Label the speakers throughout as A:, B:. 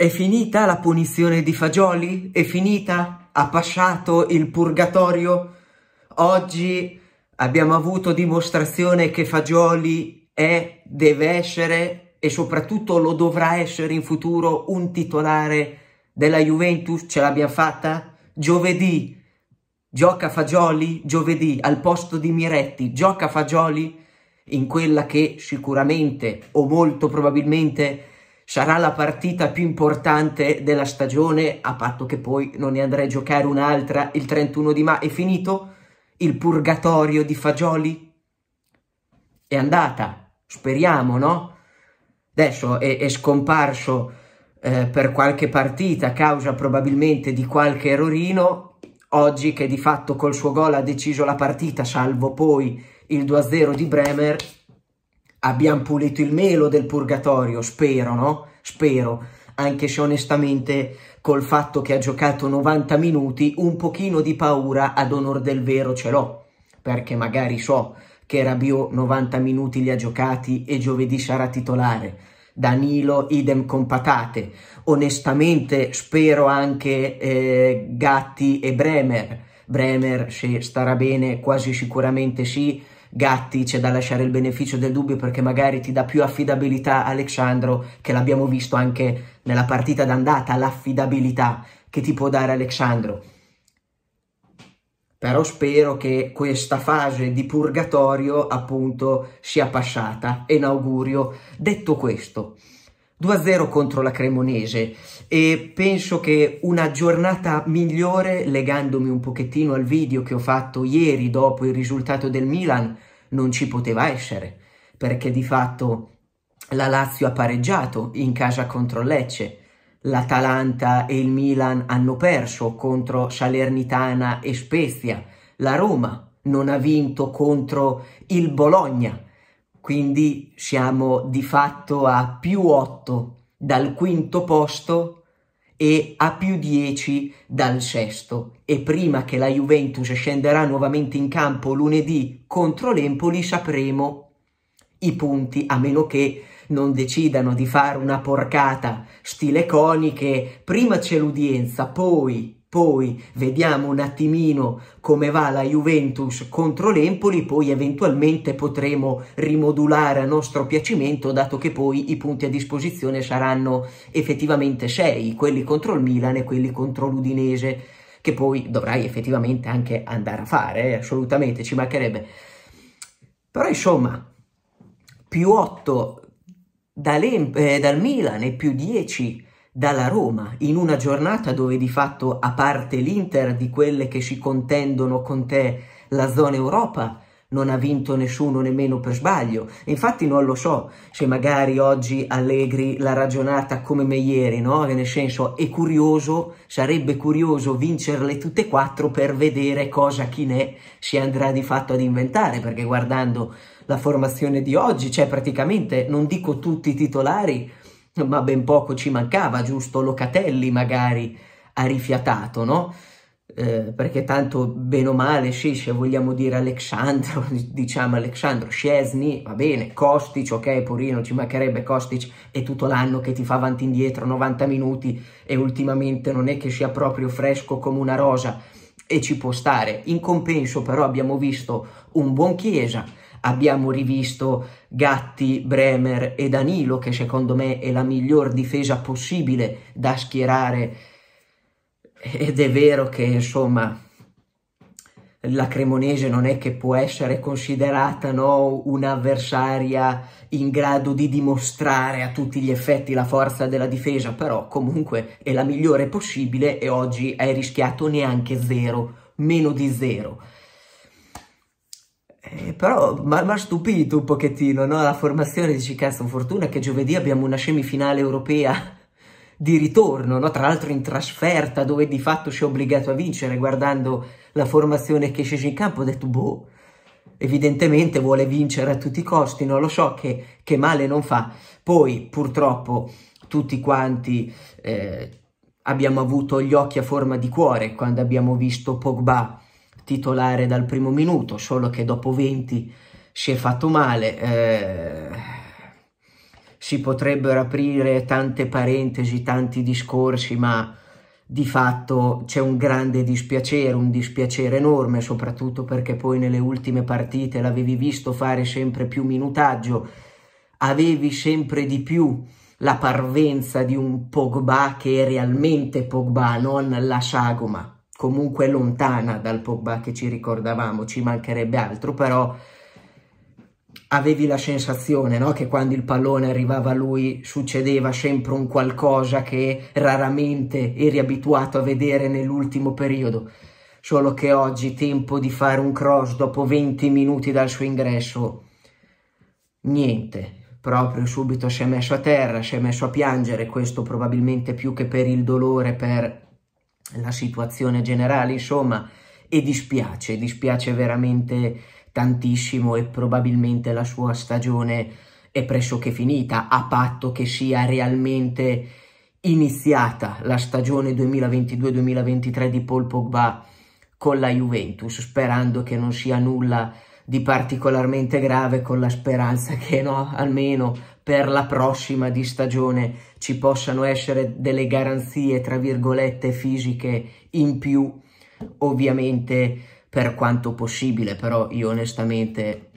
A: È finita la punizione di Fagioli? È finita? Ha passato il purgatorio? Oggi abbiamo avuto dimostrazione che Fagioli è, deve essere e soprattutto lo dovrà essere in futuro un titolare della Juventus. Ce l'abbiamo fatta? Giovedì gioca Fagioli, giovedì al posto di Miretti, gioca Fagioli in quella che sicuramente o molto probabilmente sarà la partita più importante della stagione, a patto che poi non ne andrei a giocare un'altra il 31 di maggio. È finito il purgatorio di Fagioli? È andata, speriamo, no? Adesso è, è scomparso eh, per qualche partita a causa probabilmente di qualche errorino. Oggi che di fatto col suo gol ha deciso la partita, salvo poi il 2-0 di Bremer, abbiamo pulito il melo del purgatorio, spero, no? Spero, anche se onestamente col fatto che ha giocato 90 minuti un pochino di paura ad onor del vero ce l'ho, perché magari so che Rabio 90 minuti li ha giocati e giovedì sarà titolare, Danilo idem con patate, onestamente spero anche eh, Gatti e Bremer, Bremer se starà bene quasi sicuramente sì, Gatti c'è da lasciare il beneficio del dubbio perché magari ti dà più affidabilità Alexandro, che l'abbiamo visto anche nella partita d'andata, l'affidabilità che ti può dare Alexandro. Però spero che questa fase di purgatorio appunto sia passata. E un augurio. Detto questo, 2-0 contro la Cremonese e penso che una giornata migliore legandomi un pochettino al video che ho fatto ieri dopo il risultato del Milan non ci poteva essere perché di fatto la Lazio ha pareggiato in casa contro Lecce, l'Atalanta e il Milan hanno perso contro Salernitana e Spezia, la Roma non ha vinto contro il Bologna, quindi siamo di fatto a più 8 dal quinto posto e a più 10 dal sesto. E prima che la Juventus scenderà nuovamente in campo lunedì contro l'Empoli sapremo i punti, a meno che non decidano di fare una porcata stile coniche, prima c'è l'udienza, poi poi vediamo un attimino come va la Juventus contro l'Empoli, poi eventualmente potremo rimodulare a nostro piacimento, dato che poi i punti a disposizione saranno effettivamente 6, quelli contro il Milan e quelli contro l'Udinese, che poi dovrai effettivamente anche andare a fare, eh? assolutamente, ci mancherebbe. Però insomma, più 8 dal, eh, dal Milan e più 10 dalla Roma in una giornata dove di fatto, a parte l'Inter di quelle che ci contendono con te la zona Europa, non ha vinto nessuno nemmeno per sbaglio. Infatti non lo so se magari oggi Allegri l'ha ragionata come me ieri, no? Nel senso è curioso, sarebbe curioso vincerle tutte e quattro per vedere cosa chi ne si andrà di fatto ad inventare, perché guardando la formazione di oggi c'è cioè praticamente, non dico tutti i titolari, ma ben poco ci mancava, giusto Locatelli magari ha rifiatato, no? Eh, perché tanto bene o male, sì, se vogliamo dire Alexandro, diciamo Alexandro Scesni, va bene, Kostic, ok Purino, ci mancherebbe Kostic, è tutto l'anno che ti fa avanti e indietro 90 minuti e ultimamente non è che sia proprio fresco come una rosa e ci può stare. In compenso però abbiamo visto un buon Chiesa, Abbiamo rivisto Gatti, Bremer e Danilo, che secondo me è la miglior difesa possibile da schierare. Ed è vero che, insomma, la Cremonese non è che può essere considerata no, un'avversaria in grado di dimostrare a tutti gli effetti la forza della difesa, però comunque è la migliore possibile e oggi hai rischiato neanche zero, meno di zero. Eh, però mi ha stupito un pochettino no? la formazione, dici cazzo, fortuna che giovedì abbiamo una semifinale europea di ritorno, no? tra l'altro in trasferta dove di fatto ci è obbligato a vincere, guardando la formazione che scese in campo ho detto boh, evidentemente vuole vincere a tutti i costi, non lo so che, che male non fa. Poi purtroppo tutti quanti eh, abbiamo avuto gli occhi a forma di cuore quando abbiamo visto Pogba titolare dal primo minuto, solo che dopo 20 si è fatto male. Eh, si potrebbero aprire tante parentesi, tanti discorsi, ma di fatto c'è un grande dispiacere, un dispiacere enorme, soprattutto perché poi nelle ultime partite l'avevi visto fare sempre più minutaggio, avevi sempre di più la parvenza di un Pogba che è realmente Pogba, non la sagoma comunque lontana dal Pogba che ci ricordavamo, ci mancherebbe altro, però avevi la sensazione no? che quando il pallone arrivava a lui succedeva sempre un qualcosa che raramente eri abituato a vedere nell'ultimo periodo, solo che oggi tempo di fare un cross dopo 20 minuti dal suo ingresso, niente. Proprio subito si è messo a terra, si è messo a piangere, questo probabilmente più che per il dolore, per la situazione generale, insomma, e dispiace, dispiace veramente tantissimo e probabilmente la sua stagione è pressoché finita, a patto che sia realmente iniziata la stagione 2022-2023 di Paul Pogba con la Juventus, sperando che non sia nulla di particolarmente grave, con la speranza che no, almeno per la prossima di stagione ci possano essere delle garanzie, tra virgolette, fisiche in più, ovviamente per quanto possibile, però io onestamente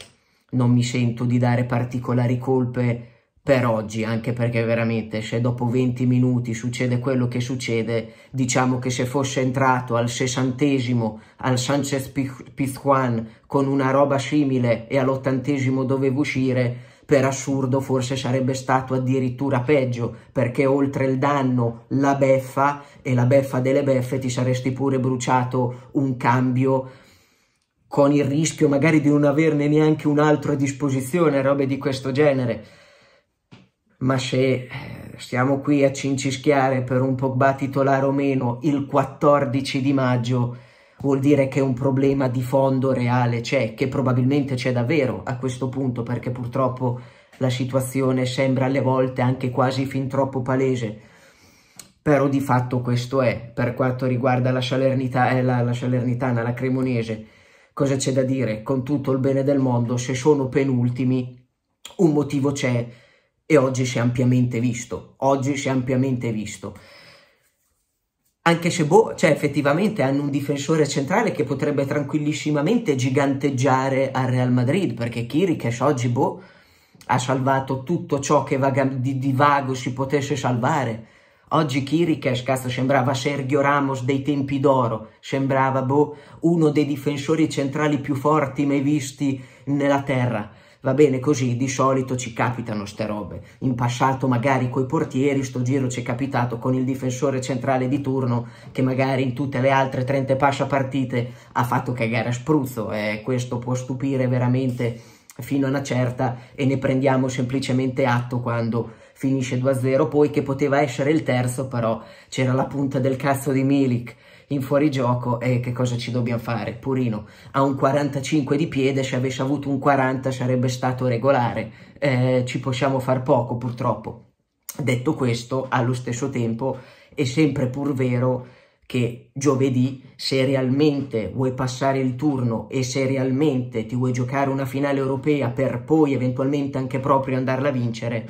A: non mi sento di dare particolari colpe per oggi, anche perché veramente se dopo 20 minuti succede quello che succede, diciamo che se fosse entrato al sessantesimo al Sanchez Pizjuan con una roba simile e all'ottantesimo doveva uscire, per assurdo forse sarebbe stato addirittura peggio, perché oltre il danno la beffa, e la beffa delle beffe, ti saresti pure bruciato un cambio con il rischio magari di non averne neanche un altro a disposizione, robe di questo genere. Ma se eh, stiamo qui a cincischiare per un Pogba titolare o meno il 14 di maggio, vuol dire che un problema di fondo reale c'è, che probabilmente c'è davvero a questo punto, perché purtroppo la situazione sembra alle volte anche quasi fin troppo palese. Però di fatto questo è, per quanto riguarda la, Salernita, eh, la, la Salernitana, la Cremonese, cosa c'è da dire? Con tutto il bene del mondo, se sono penultimi, un motivo c'è e oggi si è ampiamente visto, oggi si è ampiamente visto anche Cebo, cioè effettivamente hanno un difensore centrale che potrebbe tranquillissimamente giganteggiare al Real Madrid, perché Kirikesh oggi boh, ha salvato tutto ciò che vaga, di, di, vago si potesse salvare. Oggi Kirikesh, cazzo, sembrava Sergio Ramos dei tempi d'oro, sembrava boh, uno dei difensori centrali più forti mai visti nella terra va bene così, di solito ci capitano ste robe. In passato magari coi portieri, sto giro ci è capitato con il difensore centrale di turno che magari in tutte le altre 30 passa partite ha fatto cagare a spruzzo e questo può stupire veramente fino a una certa e ne prendiamo semplicemente atto quando finisce 2-0, poi che poteva essere il terzo, però c'era la punta del cazzo di Milik in fuorigioco e che cosa ci dobbiamo fare? Purino ha un 45 di piede, se avesse avuto un 40 sarebbe stato regolare, eh, ci possiamo far poco purtroppo. Detto questo, allo stesso tempo è sempre pur vero che giovedì, se realmente vuoi passare il turno e se realmente ti vuoi giocare una finale europea per poi eventualmente anche proprio andarla a vincere,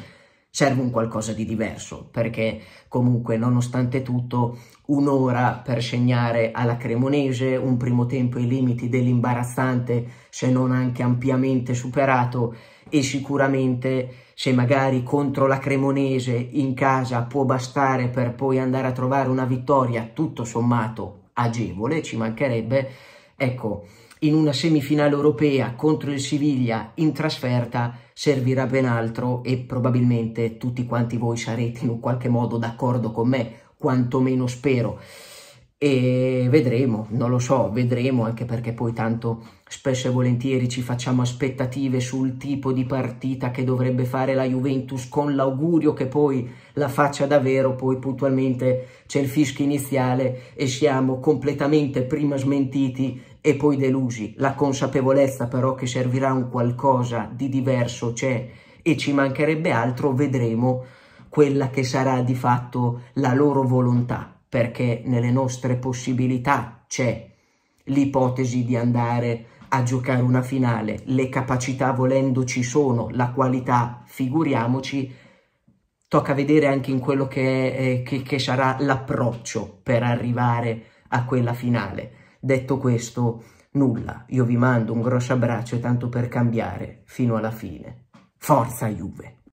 A: serve un qualcosa di diverso, perché comunque nonostante tutto un'ora per segnare alla Cremonese, un primo tempo ai limiti dell'imbarazzante, se non anche ampiamente superato, e sicuramente se magari contro la Cremonese in casa può bastare per poi andare a trovare una vittoria tutto sommato agevole, ci mancherebbe, ecco, in una semifinale europea contro il Siviglia in trasferta servirà ben altro e probabilmente tutti quanti voi sarete in un qualche modo d'accordo con me, quantomeno spero e vedremo, non lo so, vedremo anche perché poi tanto spesso e volentieri ci facciamo aspettative sul tipo di partita che dovrebbe fare la Juventus con l'augurio che poi la faccia davvero, poi puntualmente c'è il fischio iniziale e siamo completamente prima smentiti e poi delusi. La consapevolezza però che servirà un qualcosa di diverso c'è e ci mancherebbe altro, vedremo quella che sarà di fatto la loro volontà perché nelle nostre possibilità c'è l'ipotesi di andare a giocare una finale, le capacità volendo ci sono, la qualità figuriamoci, tocca vedere anche in quello che, è, eh, che, che sarà l'approccio per arrivare a quella finale. Detto questo, nulla, io vi mando un grosso abbraccio e tanto per cambiare fino alla fine. Forza Juve!